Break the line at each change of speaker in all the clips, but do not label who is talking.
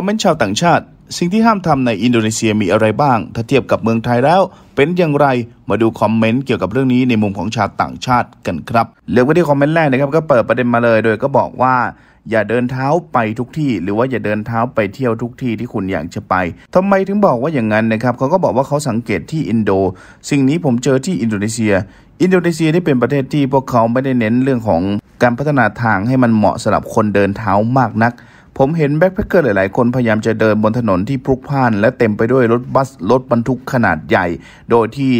คอมเมนต์ชาวต่างชาติ สิ่งที่ห้ามทำในอินโดนีเซียมีอะไรบ้าง ถ้าเทียบกับเมืองไทยแล้ว เป็นอย่างไรมาดูคอมเมนต์เกี่ยวกับเรื่องนี้ในมุมของชาวต่างชาติกันครับเลือกไปที่คอมเมนต์แรกนะครับก็เปิดประเด็นมาเลยโดยก็บอกว่าอย่าเดินเท้าไปทุกที่ หรือว่าอย่าเดินเท้าไปเที่ยวทุกที่ที่คุณอยากจะไป ทำไมถึงบอกว่าอย่างนั้นนะครับเขาก็บอกว่าเขาสังเกตที่อินโด สิ่งนี้ผมเจอที่อินโดนีเซีย อินโดนีเซียได้เป็นประเทศที่พวกเขาไม่ได้เน้นเรื่องของ การพัฒนาทางให้มันเหมาะสำหรับคนเดินเท้ามากนักผมเห็นแบ็คแพคเกอร์หลายๆ คนพยายามจะเดินบนถนนที่พลุกพล่านและเต็มไปด้วยรถบัส รถบรรทุกขนาดใหญ่ โดยที่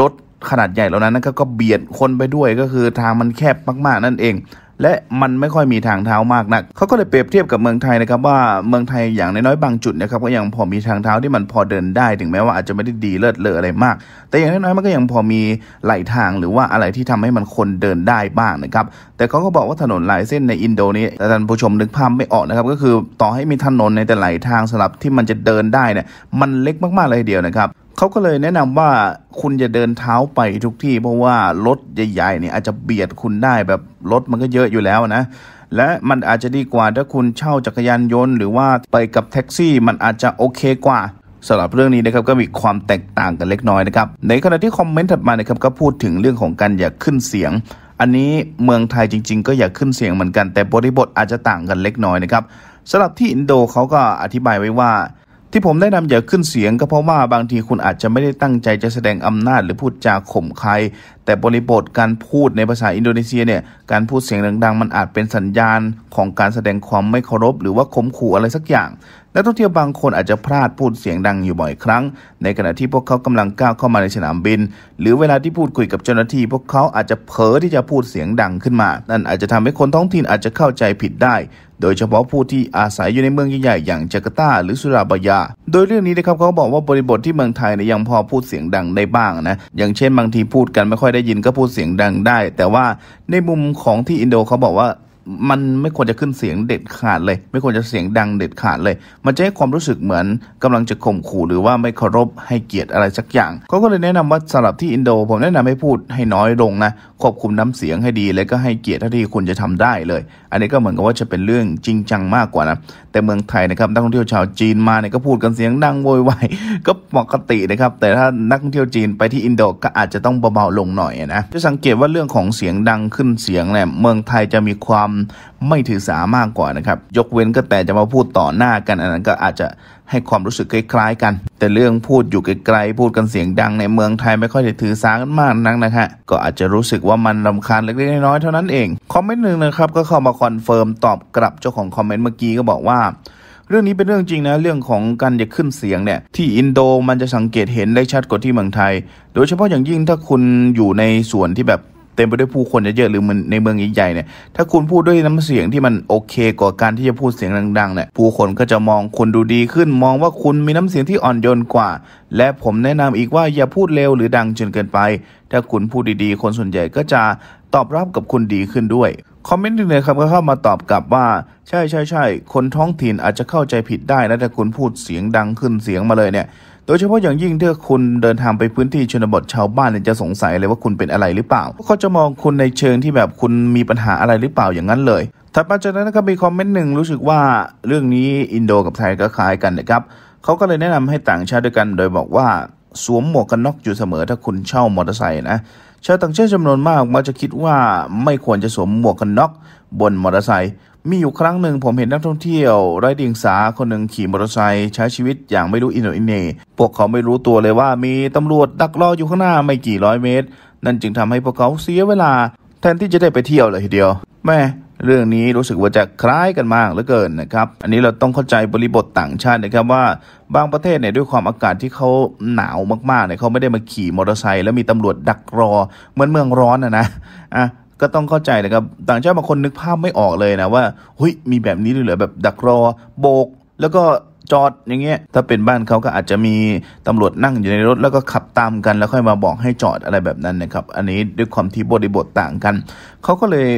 รถขนาดใหญ่เหล่านั้นก็เบียดคนไปด้วยก็คือทางมันแคบมากๆ นั่นเองและมันไม่ค่อยมีทางเท้ามากนักเขาก็เลยเปรียบเทียบกับเมืองไทยนะครับว่าเมืองไทยอย่างน้อยๆบางจุดนะครับก็ยังพอมีทางเท้าที่มันพอเดินได้ถึงแม้ว่าอาจจะไม่ได้ดีเลิศเลออะไรมาก แต่อย่างน้อยๆมันก็ยังพอมีไหลทาง หรือว่าอะไรที่ทำให้มันคนเดินได้บ้างนะครับแต่เขาก็บอกว่าถนนหลายเส้นในอินโดนีเซียท่านผู้ชมนึกภาพไม่ออกนะครับก็คือ ต่อให้มีถนนในแต่หลายทางสำหรับที่มันจะเดินได้เนี่ยมันเล็กมากๆเลยเดียวนะครับเขาก็เลยแนะนำว่าคุณอย่าเดินเท้าไปทุกที่เพราะว่า รถใหญ่ๆเนี่ยอาจจะเบียดคุณได้แบบรถมันก็เยอะอยู่แล้วนะ และมันอาจจะดีกว่าถ้าคุณเช่าจักรยานยนต์ หรือว่าไปกับแท็กซี่มันอาจจะโอเคกว่าสำหรับเรื่องนี้นะครับก็มีความแตกต่างกันเล็กน้อยนะครับ ในขณะที่คอมเมนต์ถัดมานะครับก็พูดถึงเรื่องของการอยากขึ้นเสียง อันนี้เมืองไทยจริงๆก็อยากขึ้นเสียงเหมือนกัน แต่บริบทอาจจะต่างกันเล็กน้อยนะครับสำหรับที่อินโดเขาก็อธิบายไว้ว่าที่ผมได้นำอย่าขึ้นเสียงก็เพราะว่าบางทีคุณอาจจะไม่ได้ตั้งใจจะแสดงอำนาจหรือพูดจาข่มใครแต่บริบทการพูดในภาษาอินโดนีเซียเนี่ย การพูดเสียงดังๆ มันอาจเป็นสัญญาณของการแสดงความไม่เคารพหรือว่าข่มขู่อะไรสักอย่างนักท่องเที่ยวบางคนอาจจะพลาดพูดเสียงดังอยู่บ่อยครั้ง ในขณะที่พวกเขากำลังก้าวเข้ามาในสนามบิน หรือเวลาที่พูดคุยกับเจ้าหน้าที่พวกเขาอาจจะเผลอที่จะพูดเสียงดังขึ้นมา นั่นอาจจะทำให้คนท้องถิ่นอาจจะเข้าใจผิดได้ โดยเฉพาะผู้ที่อาศัยอยู่ในเมืองใหญ่ๆอย่างจาการ์ตา หรือสุราบยาโดยเรื่องนี้นะครับเขาบอกว่าบริบทที่เมืองไทยเนี่ยยังพอพูดเสียงดังได้บ้างนะอย่างเช่น บางทีพูดกันไม่ค่อยได้ยินก็พูดเสียงดังได้ แต่ว่าในมุมของที่อินโดเขาบอกว่ามันไม่ควรจะขึ้นเสียงเด็ดขาดเลย ไม่ควรจะเสียงดังเด็ดขาดเลย มันจะให้ความรู้สึกเหมือน กำลังจะข่มขู่หรือว่าไม่เคารพให้เกียรติอะไรสักอย่างเขาก็เลยแนะนำว่าสำหรับที่อินโด ผมแนะนำให้พูดให้น้อยลงนะควบคุมน้ำเสียงให้ดีแล้วก็ให้เกียรติาที่คุณจะทำได้เลย อันนี้ก็เหมือนกับว่าจะเป็นเรื่องจริงจังมากกว่านะ แต่เมืองไทย นะครับนักท่องเที่ยวชาวจีนมาเนี่ยก็พูดกันเสียงดังโวยวายก็ปกตินะครับแต่ถ้านักท่องเที่ยวจีนไปที่อินโด ก็อาจจะต้องเบาๆลงหน่อยนะจะสังเกตว่าเรื่องของเสียงดังขึ้นเสียงเนี่ยเมืองไทยจะมีความไม่ถือสามากกว่านะครับยกเว้นก็แต่จะมาพูดต่อหน้ากัน อันนั้นก็อาจจะให้ความรู้สึกคล้ายๆ กัน แต่เรื่องพูดอยู่ไกลๆ พูดกันเสียงดังในเมืองไทยไม่ค่อยจะถือสากันมากนักนะฮะก็อาจจะรู้สึกว่ามันลำคาญเล็กๆน้อย ๆเท่านั้นเองคอมเมนต์หนึ่งนะครับก็เข้ามาคอนเฟิร์มตอบกลับเจ้าของคอมเมนต์เมื่อกี้ก็บอกว่าเรื่องนี้เป็นเรื่องจริงนะ เรื่องของการจะขึ้นเสียงเนี่ยที่อินโด มันจะสังเกตเห็นได้ชัดกว่าที่เมืองไทย โดยเฉพาะอย่างยิ่งถ้าคุณอยู่ในส่วนที่แบบเต็มไปด้วยผู้คนเยอะๆหรือมันในเมืองใหญ่ๆเนี่ยถ้าคุณพูดด้วยน้ำเสียงที่มันโอเคกว่าการที่จะพูดเสียงดังๆเนี่ยผู้คนก็จะมองคุณดูดีขึ้น มองว่าคุณมีน้ำเสียงที่อ่อนโยนกว่า และผมแนะนำอีกว่าอย่าพูดเร็วหรือดังจนเกินไป ถ้าคุณพูดดีๆคนส่วนใหญ่ก็จะตอบรับกับคุณดีขึ้นด้วยคอมเมนต์หนึ่งเลยครับก็เข้ามาตอบกลับว่า ใช่ใช่ใช่คนท้องถิ่นอาจจะเข้าใจผิดได้นะแต่คุณพูดเสียงดังขึ้นเสียงมาเลยเนี่ย โดยเฉพาะอย่างยิ่งถ้าคุณเดินทางไปพื้นที่ชนบทชาวบ้านจะสงสัยเลยว่าคุณเป็นอะไรหรือเปล่าเขาจะมองคุณในเชิงที่แบบคุณมีปัญหาอะไรหรือเปล่าอย่างนั้นเลยถัดมาจากนั้นก็มีคอมเมนต์หนึ่งรู้สึกว่าเรื่องนี้อินโดกับไทยก็คล้ายกันนะครับเขาก็เลยแนะนำให้ต่างชาติด้วยกัน โดยบอกว่าสวมหมวกกันน็อกอยู่เสมอถ้าคุณเช่ามอเตอร์ไซค์นะชาวต่างชาติจำนวนมากมักจะคิดว่าไม่ควรจะสวมหมวกกันน็อกบนมอเตอร์ไซค์มีอยู่ครั้งหนึ่งผมเห็นนักท่องเที่ยวไร้เดียงสาคนหนึ่งขี่มอเตอร์ไซค์ใช้ชีวิตอย่างไม่รู้อินโนอินเน่พวกเขาไม่รู้ตัวเลยว่า มีตำรวจดักรออยู่ข้างหน้าไม่กี่ร้อยเมตร นั่นจึงทำให้พวกเขาเสียเวลา แทนที่จะได้ไปเที่ยวเลยทีเดียวแม่เรื่องนี้รู้สึกว่าจะคล้ายกันมากเหลือเกินนะครับ อันนี้เราต้องเข้าใจบริบทต่างชาตินะครับว่าบางประเทศเนี่ยด้วยความอากาศที่เขาหนาวมากๆเนี่ยเขาไม่ได้มาขี่มอเตอร์ไซค์แล้วมีตำรวจดักรอ เหมือนเมืองร้อนนะนะ อ่ะก็ต้องเข้าใจนะครับ ต่างชาติบางคนนึกภาพไม่ออกเลยนะ ว่าเฮ้ยมีแบบนี้ด้วยเหรอแบบดักรอโบก แล้วก็จอดอย่างเงี้ยถ้าเป็นบ้านเขาก็อาจจะมีตำรวจนั่งอยู่ในรถแล้วก็ขับตามกัน แล้วค่อยมาบอกให้จอดอะไรแบบนั้นนะครับอันนี้ด้วยความที่บริบทต่างกันเขาก็เลย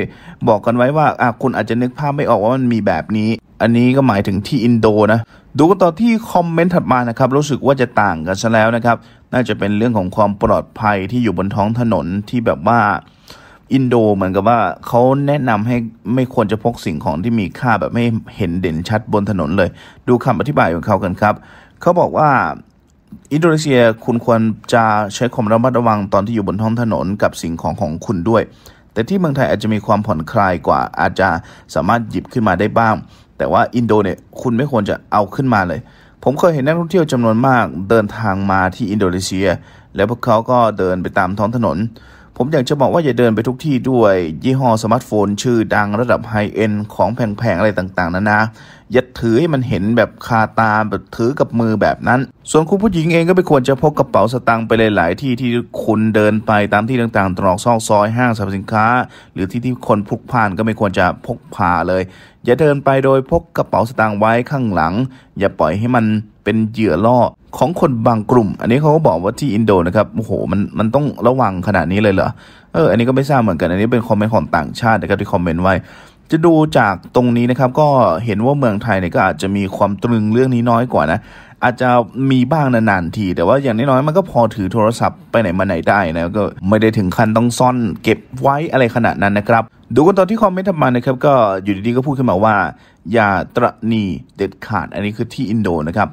บอกกันไว้ว่าอ่ะคุณอาจจะนึกภาพไม่ออกว่ามันมีแบบนี้ อันนี้ก็หมายถึงที่อินโดนะดูกันต่อที่คอมเมนต์ถัดมานะครับรู้สึกว่าจะต่างกันซะแล้วนะครับน่าจะเป็นเรื่องของความปลอดภัยที่อยู่บนท้องถนนที่แบบว่าอินโดเหมือนกับว่าเขาแนะนำให้ไม่ควรจะพกสิ่งของที่มีค่าแบบไม่เห็นเด่นชัดบนถนนเลย ดูคำอธิบายของเขากันครับ เขาบอกว่าอินโดนีเซียคุณควรจะใช้ความระมัดระวังตอนที่อยู่บนท้องถนนกับสิ่งของของคุณด้วย แต่ที่เมืองไทยอาจจะมีความผ่อนคลายกว่า อาจจะสามารถหยิบขึ้นมาได้บ้าง แต่ว่าอินโดเนี่ยคุณไม่ควรจะเอาขึ้นมาเลยผมเคยเห็นนักท่องเที่ยวจำนวนมากเดินทางมาที่อินโดนีเซีย แล้วพวกเขาก็เดินไปตามท้องถนนผมอยากจะบอกว่าอย่าเดินไปทุกที่ด้วย ยี่ห้อสมาร์ทโฟนชื่อดังระดับไฮเอ็นของแพงๆ อะไรต่างๆนะนะอย่าถือให้มันเห็นแบบคาตาแบบถือกับมือแบบนั้น ส่วนคุณผู้หญิงเองก็ไม่ควรจะพกกระเป๋าสตางค์ไปหลายๆที่ที่คุณเดินไปตามที่ต่างๆ ตรอกซอกซอยห้างสรรพสินค้า หรือที่ที่คนพลุกพ่านก็ไม่ควรจะพกพาเลย อย่าเดินไปโดยพกกระเป๋าสตางค์ไว้ข้างหลัง อย่าปล่อยให้มันเป็นเหยื่อล่อของคนบางกลุ่มอันนี้เขาก็บอกว่าที่อินโดนะครับโอ้โหมันมันต้องระวังขนาดนี้เลยเหรอเอออันนี้ก็ไม่ทราบเหมือนกันอันนี้เป็นคอมเมนต์ของต่างชาตินะครับที่คอมเมนต์ไว้ จะดูจากตรงนี้นะครับ ก็เห็นว่าเมืองไทยเนี่ยก็อาจจะมีความตรึงเรื่องนี้น้อยกว่านะ อาจจะมีบ้างนานๆทีแต่ว่า อย่างน้อยๆมันก็พอถือโทรศัพท์ไปไหนมาไหนได้นะก็ไม่ได้ถึงขั้นต้องซ่อนเก็บไว้อะไรขนาดนั้นนะครับดูกันตอนที่คอมเมนต์ทำมานะครับก็อยู่ดีๆก็พูดขึ้นมาว่า อย่าตระนีเด็ดขาด อันนี้คือที่อินโดนะครับ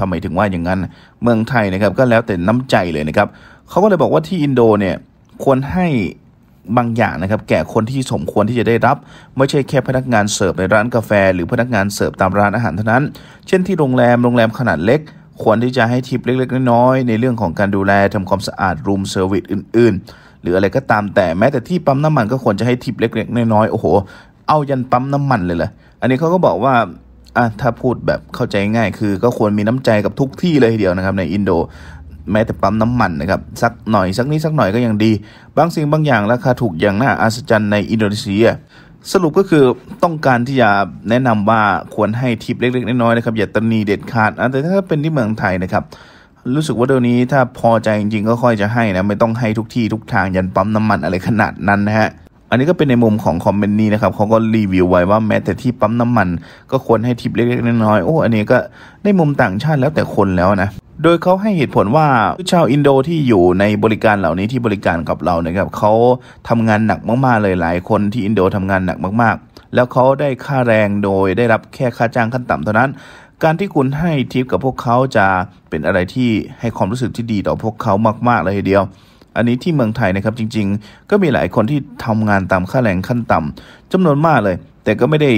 ทำไมถึงว่าอย่างนั้นเมืองไทยนะครับก็แล้วแต่น้ำใจเลยนะครับเขาก็เลยบอกว่าที่อินโดเนี่ยควรให้บางอย่างนะครับแก่คนที่สมควรที่จะได้รับไม่ใช่แค่พนักงานเสิร์ฟในร้านกาแฟ หรือพนักงานเสิร์ฟตามร้านอาหารเท่านั้น เช่นที่โรงแรมโรงแรมขนาดเล็ก ควรที่จะให้ทิปเล็ก ๆน้อยๆในเรื่องของการดูแลทำความสะอาดรูมเซอร์วิสอื่น ๆ หรืออะไรก็ตามแต่แม้แต่ที่ปั๊มน้ำมัน ก็ควรจะให้ทิปเล็ก ๆ น้อยๆโอ้โหเอายันปั๊มน้ำมันเลยแหละอันนี้เขาก็บอกว่าอ่ะถ้าพูดแบบเข้าใจง่ายคือก็ควรมีน้ำใจกับทุกที่เลยทีเดียวนะครับในอินโด แม้แต่ปั๊มน้ำมันนะครับสักหน่อยสักนิดสักหน่อยก็ยังดี บางสิ่งบางอย่างราคาถูกอย่างน่าอัศจรรย์ในอินโดนีเซียสรุปก็คือต้องการที่จะแนะนำว่าควรให้ทิปเล็กๆน้อยๆนะครับ อย่าตนีเด็ดขาดแต่ถ้าเป็นที่เมืองไทยนะครับ รู้สึกว่าเดี๋ยวนี้ถ้าพอใจจริงๆก็ค่อยจะให้นะไม่ต้องให้ทุกที่ทุกทางยันปั๊มน้ำมันอะไรขนาดนั้นนะฮะอันนี้ก็เป็นในมุมของคอมเมนต์นี้นะครับเขาก็รีวิวไว้ว่าแม้แต่ที่ปั๊มน้ำมันก็ควรให้ทิปเล็กๆน้อยๆโอ้อันนี้ก็ในมุมต่างชาติแล้วแต่คนแล้วนะ โดยเขาให้เหตุผลว่าชาวอินโดที่อยู่ในบริการเหล่านี้ที่บริการกับเรานะครับเขาทำงานหนักมากๆเลยหลายคนที่อินโดทำงานหนักมากๆแล้วเขาได้ค่าแรงโดยได้รับแค่ค่าจ้างขั้นต่ำเท่านั้น การที่คุณให้ทิปกับพวกเขาจะเป็นอะไรที่ให้ความรู้สึกที่ดีต่อพวกเขามาก ๆเลยทีเดียวอันนี้ที่เมืองไทยนะครับจริง ๆ ก็มีหลายคนที่ทำงานตามค่าแรงขั้นต่ำ จำนวนมากเลย แต่ก็ไม่ได้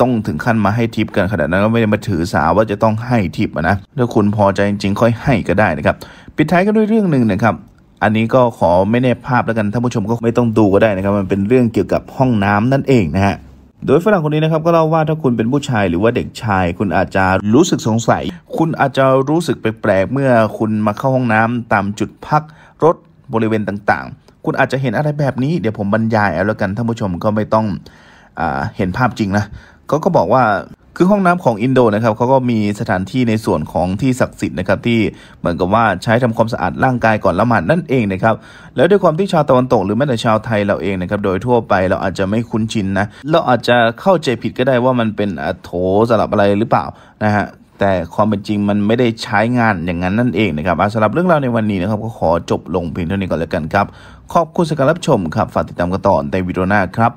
ต้องถึงขั้นมาให้ทิปกันขนาดนั้นก็ไม่ได้มาถือสาว่าจะต้องให้ทิปนะถ้าคุณพอใจจริงๆค่อยให้ก็ได้นะครับปิดท้ายกันด้วยเรื่องหนึ่งนะครับ อันนี้ก็ขอไม่แนบภาพแล้วกันท่านผู้ชมก็ไม่ต้องดูก็ได้นะครับมันเป็นเรื่องเกี่ยวกับห้องน้ำนั่นเองนะฮะโดยฝรั่งคนนี้นะครับก็เล่าว่าถ้าคุณเป็นผู้ชายหรือว่าเด็กชาย คุณอาจจะรู้สึกสงสัย คุณอาจจะรู้สึกแปลกๆเมื่อคุณมาเข้าห้องน้ำตามจุดพักรถบริเวณต่างๆ คุณอาจจะเห็นอะไรแบบนี้เดี๋ยวผมบรรยายเอาแล้วกันท่านผู้ชมก็ไม่ต้องอเห็นภาพจริงนะเขาก็บอกว่าคือห้องน้ำของอินโดนะครับ เขาก็มีสถานที่ในส่วนของที่ศักดิ์สิทธิ์นะครับ ที่เหมือนกับว่าใช้ทำความสะอาดร่างกายก่อนละหมาดนั่นเองนะครับ แล้วด้วยความที่ชาวตะวันตกหรือแม้แต่ชาวไทยเราเองนะครับ โดยทั่วไปเราอาจจะไม่คุ้นชินนะ เราอาจจะเข้าใจผิดก็ได้ว่ามันเป็นโถสำหรับอะไรหรือเปล่านะฮะแต่ความเป็นจริงมันไม่ได้ใช้งานอย่างนั้นนั่นเองนะครับสำหรับเรื่องราวในวันนี้นะครับ ก็ขอจบลงเพียงเท่านี้ก่อนแล้วกันครับ ขอบคุณสำหรับรับชมครับ ฝากติดตามกันต่อในวิดีโอหน้าครับ